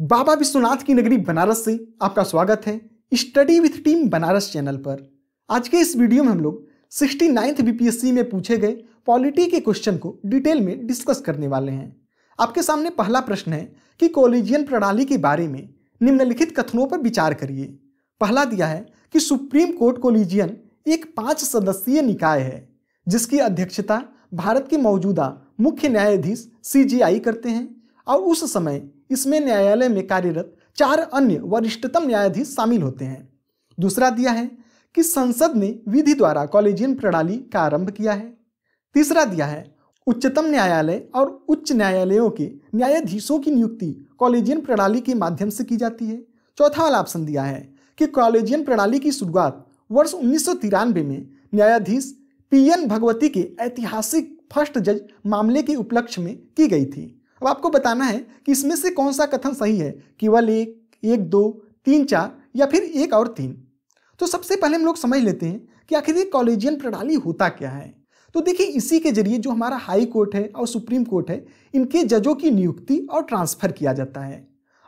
बाबा विश्वनाथ की नगरी बनारस से आपका स्वागत है study with team Banaras channel पर आज के इस वीडियो में हम लोग सिक्सटी नाइन्थ बीपीएससी में पूछे गए पॉलिटी के क्वेश्चन को डिटेल में डिस्कस करने वाले हैं आपके सामने पहला प्रश्न है कि कॉलेजियन प्रणाली के बारे में निम्नलिखित कथनों पर विचार करिए पहला दिया है कि सुप्रीम कोर्ट कॉलेजियन एक पाँच सदस्यीय निकाय है जिसकी अध्यक्षता भारत के मौजूदा मुख्य न्यायाधीश सीजीआई करते हैं और उस समय इसमें न्यायालय में कार्यरत चार अन्य वरिष्ठतम न्यायाधीश शामिल होते हैं दूसरा दिया है कि संसद ने विधि द्वारा कॉलेजियन प्रणाली का आरंभ किया है तीसरा दिया है उच्चतम न्यायालय और उच्च न्यायालयों के न्यायाधीशों की नियुक्ति कॉलेजियन प्रणाली के माध्यम से की जाती है चौथा वाला ऑप्शन दिया है कि कॉलेजियन प्रणाली की शुरुआत वर्ष उन्नीस में न्यायाधीश पी एन भगवती के ऐतिहासिक फर्स्ट जज मामले के उपलक्ष्य में की गई थी अब आपको बताना है कि इसमें से कौन सा कथन सही है केवल एक एक दो तीन चार या फिर एक और तीन तो सबसे पहले हम लोग समझ लेते हैं कि आखिर ये कॉलेजियन प्रणाली होता क्या है तो देखिए इसी के जरिए जो हमारा हाई कोर्ट है और सुप्रीम कोर्ट है इनके जजों की नियुक्ति और ट्रांसफ़र किया जाता है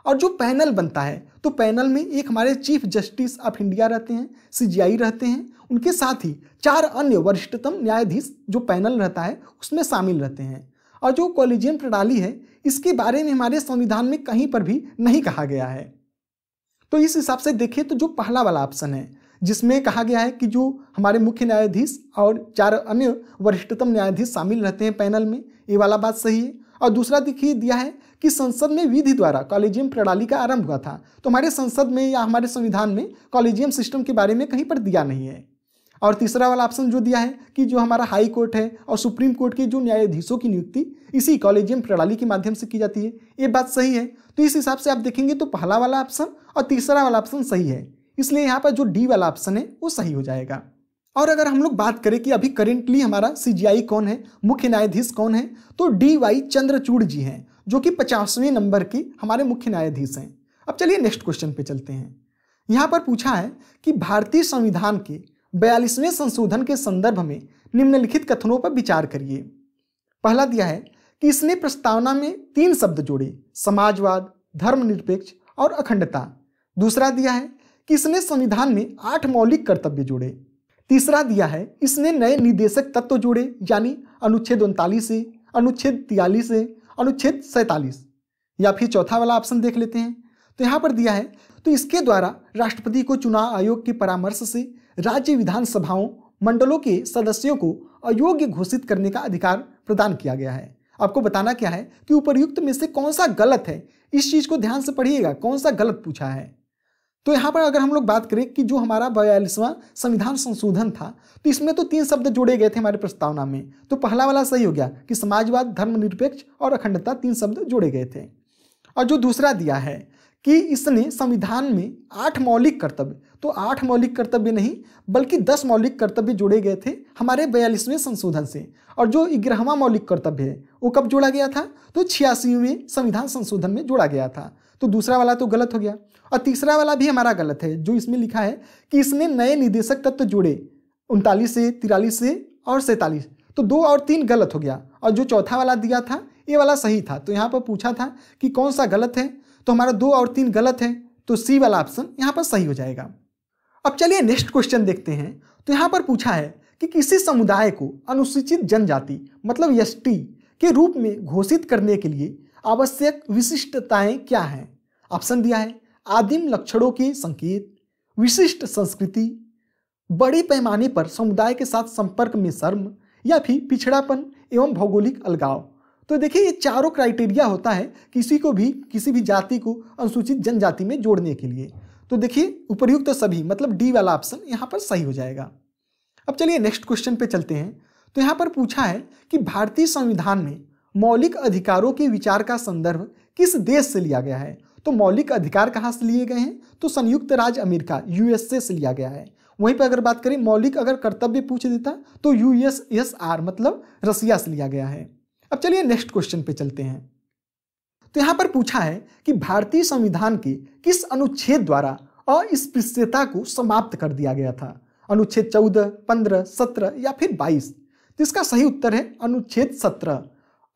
और जो पैनल बनता है तो पैनल में एक हमारे चीफ जस्टिस ऑफ इंडिया रहते हैं सीजीआई रहते हैं उनके साथ ही चार अन्य वरिष्ठतम न्यायाधीश जो पैनल रहता है उसमें शामिल रहते हैं और जो कॉलेजियम प्रणाली है इसके बारे में हमारे संविधान में कहीं पर भी नहीं कहा गया है तो इस हिसाब से देखें तो जो पहला वाला ऑप्शन है जिसमें कहा गया है कि जो हमारे मुख्य न्यायाधीश और चार अन्य वरिष्ठतम न्यायाधीश शामिल रहते हैं पैनल में ये वाला बात सही है और दूसरा देखिए दिया है कि संसद में विधि द्वारा कॉलेजियम प्रणाली का आरंभ हुआ था तो हमारे संसद में या हमारे संविधान में कॉलेजियम सिस्टम के बारे में कहीं पर दिया नहीं है और तीसरा वाला ऑप्शन जो दिया है कि जो हमारा हाई कोर्ट है और सुप्रीम कोर्ट के जो न्यायाधीशों की नियुक्ति इसी कॉलेजियम प्रणाली के माध्यम से की जाती है ये बात सही है तो इस हिसाब से आप देखेंगे तो पहला वाला ऑप्शन और तीसरा वाला ऑप्शन सही है इसलिए यहाँ पर जो डी वाला ऑप्शन है वो सही हो जाएगा और अगर हम लोग बात करें कि अभी करेंटली हमारा सी कौन है मुख्य न्यायाधीश कौन है तो डी वाई चंद्रचूड़ जी हैं जो कि पचासवें नंबर के हमारे मुख्य न्यायाधीश हैं अब चलिए नेक्स्ट क्वेश्चन पे चलते हैं यहाँ पर पूछा है कि भारतीय संविधान के बयालीसवें संशोधन के संदर्भ में निम्नलिखित कथनों पर विचार करिए पहला दिया है कि इसने प्रस्तावना में तीन शब्द जोड़े समाजवाद धर्मनिरपेक्ष और अखंडता दूसरा दिया है कि इसने संविधान में आठ मौलिक कर्तव्य जोड़े तीसरा दिया है इसने नए निदेशक तत्व जोड़े यानी अनुच्छेद उनतालीस ए अनुच्छेद तियालीस से अनुच्छेद सैतालीस या फिर चौथा वाला ऑप्शन देख लेते हैं तो यहाँ पर दिया है तो इसके द्वारा राष्ट्रपति को चुनाव आयोग के परामर्श से राज्य विधानसभाओं मंडलों के सदस्यों को अयोग्य घोषित करने का अधिकार प्रदान किया गया है आपको बताना क्या है कि उपरयुक्त में से कौन सा गलत है इस चीज को ध्यान से पढ़िएगा कौन सा गलत पूछा है तो यहाँ पर अगर हम लोग बात करें कि जो हमारा बयालीसवां संविधान संशोधन था तो इसमें तो तीन शब्द जोड़े गए थे हमारे प्रस्तावना में तो पहला वाला सही हो गया कि समाजवाद धर्मनिरपेक्ष और अखंडता तीन शब्द जोड़े गए थे और जो दूसरा दिया है कि इसने संविधान में आठ मौलिक कर्तव्य तो आठ मौलिक कर्तव्य नहीं बल्कि दस मौलिक कर्तव्य जोड़े गए थे हमारे बयालीसवें संशोधन से और जो ग्यारहवा मौलिक कर्तव्य है वो कब जोड़ा गया था तो छियासीवें संविधान संशोधन में जोड़ा गया था तो दूसरा वाला तो गलत हो गया और तीसरा वाला भी हमारा गलत है जो इसमें लिखा है कि इसने नए निदेशक तत्व जोड़े उनतालीस से तिरालीस से और सैंतालीस तो दो और तीन गलत हो गया और जो चौथा वाला दिया था ये वाला सही था तो यहाँ पर पूछा था कि कौन सा गलत है तो हमारा दो और तीन गलत है तो सी वाला ऑप्शन यहाँ पर सही हो जाएगा अब चलिए नेक्स्ट क्वेश्चन देखते हैं तो यहाँ पर पूछा है कि किसी समुदाय को अनुसूचित जनजाति मतलब एस के रूप में घोषित करने के लिए आवश्यक विशिष्टताएं क्या हैं ऑप्शन दिया है आदिम लक्षणों के संकेत विशिष्ट संस्कृति बड़े पैमाने पर समुदाय के साथ संपर्क में शर्म या फिर पिछड़ापन एवं भौगोलिक अलगाव तो देखिए ये चारों क्राइटेरिया होता है किसी को भी किसी भी जाति को अनुसूचित जनजाति में जोड़ने के लिए तो देखिए उपरयुक्त तो सभी मतलब डी वाला ऑप्शन यहाँ पर सही हो जाएगा अब चलिए नेक्स्ट क्वेश्चन पे चलते हैं तो यहाँ पर पूछा है कि भारतीय संविधान में मौलिक अधिकारों के विचार का संदर्भ किस देश से लिया गया है तो मौलिक अधिकार कहाँ से लिए गए हैं तो संयुक्त राज्य अमेरिका यूएसए से लिया गया है वहीं पर अगर बात करें मौलिक अगर कर्तव्य पूछ देता तो यूएसएसआर मतलब रसिया से लिया गया है अब चलिए नेक्स्ट क्वेश्चन पे चलते हैं तो यहां पर पूछा है कि भारतीय संविधान के किस अनुच्छेद द्वारा अस्पृश्यता को समाप्त कर दिया गया था अनुच्छेद चौदह पंद्रह सत्रह या फिर बाईस तो इसका सही उत्तर है अनुच्छेद सत्रह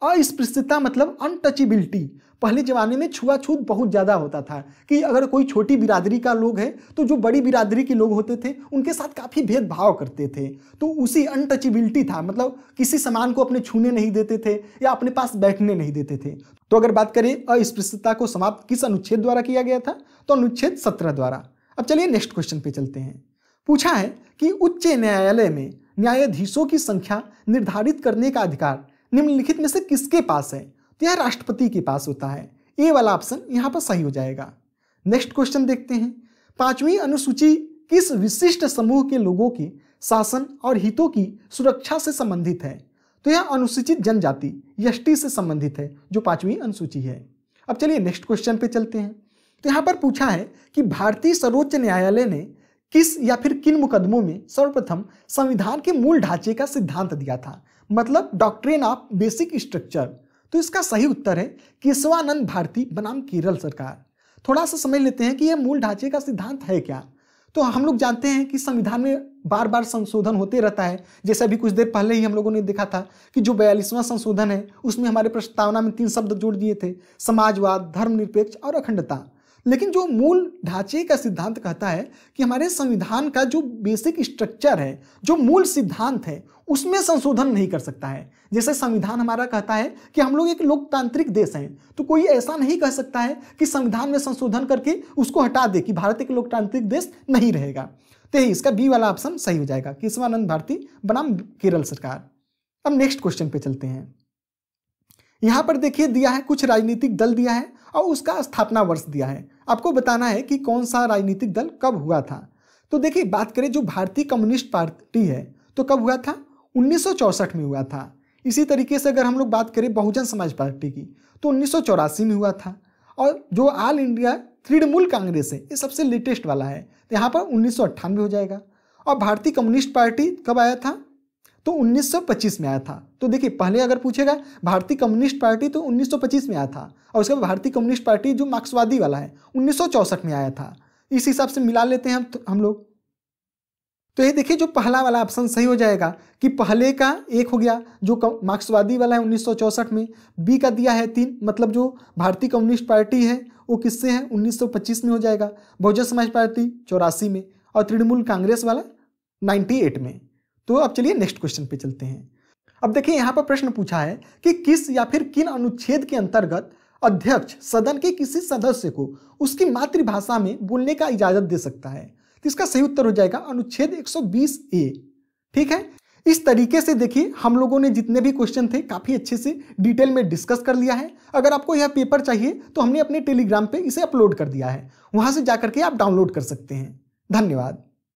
अस्पृश्यता मतलब अनटचेबिलिटी पहले ज़माने में छुआछूत बहुत ज़्यादा होता था कि अगर कोई छोटी बिरादरी का लोग है तो जो बड़ी बिरादरी के लोग होते थे उनके साथ काफ़ी भेदभाव करते थे तो उसी अनटचेबिलिटी था मतलब किसी सामान को अपने छूने नहीं देते थे या अपने पास बैठने नहीं देते थे तो अगर बात करें अस्पृश्यता को समाप्त किस अनुच्छेद द्वारा किया गया था तो अनुच्छेद सत्रह द्वारा अब चलिए नेक्स्ट क्वेश्चन पे चलते हैं पूछा है कि उच्च न्यायालय में न्यायाधीशों की संख्या निर्धारित करने का अधिकार निम्नलिखित में से किसके पास है तो यह राष्ट्रपति के पास होता है ए वाला ऑप्शन यहाँ पर सही हो जाएगा नेक्स्ट क्वेश्चन देखते हैं पांचवी अनुसूची किस विशिष्ट समूह के लोगों के शासन और हितों की सुरक्षा से संबंधित है तो यह अनुसूचित जनजाति यष्टि से संबंधित है जो पांचवी अनुसूची है अब चलिए नेक्स्ट क्वेश्चन पे चलते हैं तो यहाँ पर पूछा है कि भारतीय सर्वोच्च न्यायालय ने किस या फिर किन मुकदमों में सर्वप्रथम संविधान के मूल ढांचे का सिद्धांत दिया था मतलब डॉक्ट्रिन ऑफ बेसिक स्ट्रक्चर तो इसका सही उत्तर है केशवानंद भारती बनाम केरल सरकार थोड़ा सा समझ लेते हैं कि यह मूल ढांचे का सिद्धांत है क्या तो हम लोग जानते हैं कि संविधान में बार बार संशोधन होते रहता है जैसे अभी कुछ देर पहले ही हम लोगों ने देखा था कि जो बयालीसवां संशोधन है उसमें हमारे प्रस्तावना में तीन शब्द जोड़ दिए थे समाजवाद धर्मनिरपेक्ष और अखंडता लेकिन जो मूल ढांचे का सिद्धांत कहता है कि हमारे संविधान का जो बेसिक स्ट्रक्चर है जो मूल सिद्धांत है उसमें संशोधन नहीं कर सकता है जैसे संविधान हमारा कहता है कि हम लोग एक लोकतांत्रिक देश हैं तो कोई ऐसा नहीं कह सकता है कि संविधान में संशोधन करके उसको हटा दे कि भारत एक लोकतांत्रिक देश नहीं रहेगा तो यही इसका बी वाला ऑप्शन सही हो जाएगा केशवानंद भारती बनाम केरल सरकार अब नेक्स्ट क्वेश्चन पे चलते हैं यहाँ पर देखिए दिया है कुछ राजनीतिक दल दिया है और उसका स्थापना वर्ष दिया है आपको बताना है कि कौन सा राजनीतिक दल कब हुआ था तो देखिए बात करें जो भारतीय कम्युनिस्ट पार्टी है तो कब हुआ था उन्नीस में हुआ था इसी तरीके से अगर हम लोग बात करें बहुजन समाज पार्टी की तो उन्नीस में हुआ था और जो ऑल इंडिया तृणमूल कांग्रेस है ये सबसे लेटेस्ट वाला है तो यहाँ पर उन्नीस हो जाएगा और भारतीय कम्युनिस्ट पार्टी कब आया था तो 1925 में आया था तो देखिए पहले अगर पूछेगा भारतीय कम्युनिस्ट पार्टी तो 1925 में आया था और उसके बाद भारतीय कम्युनिस्ट पार्टी जो मार्क्सवादी वाला है उन्नीस में आया था इस हिसाब से मिला लेते हैं हम तो हम लोग तो ये देखिए जो पहला वाला ऑप्शन सही हो जाएगा कि पहले का एक हो गया जो मार्क्सवादी वाला है उन्नीस में बी का दिया है तीन मतलब जो भारतीय कम्युनिस्ट पार्टी है वो किससे है 1925 में हो जाएगा बहुजन समाज पार्टी चौरासी में और तृणमूल कांग्रेस वाला 98 में तो अब चलिए नेक्स्ट क्वेश्चन पे चलते हैं अब देखिए यहाँ पर प्रश्न पूछा है कि किस या फिर किन अनुच्छेद के अंतर्गत अध्यक्ष सदन के किसी सदस्य को उसकी मातृभाषा में बोलने का इजाजत दे सकता है तो इसका सही उत्तर हो जाएगा अनुच्छेद 120 ए ठीक है इस तरीके से देखिए हम लोगों ने जितने भी क्वेश्चन थे काफ़ी अच्छे से डिटेल में डिस्कस कर लिया है अगर आपको यह पेपर चाहिए तो हमने अपने टेलीग्राम पे इसे अपलोड कर दिया है वहां से जाकर के आप डाउनलोड कर सकते हैं धन्यवाद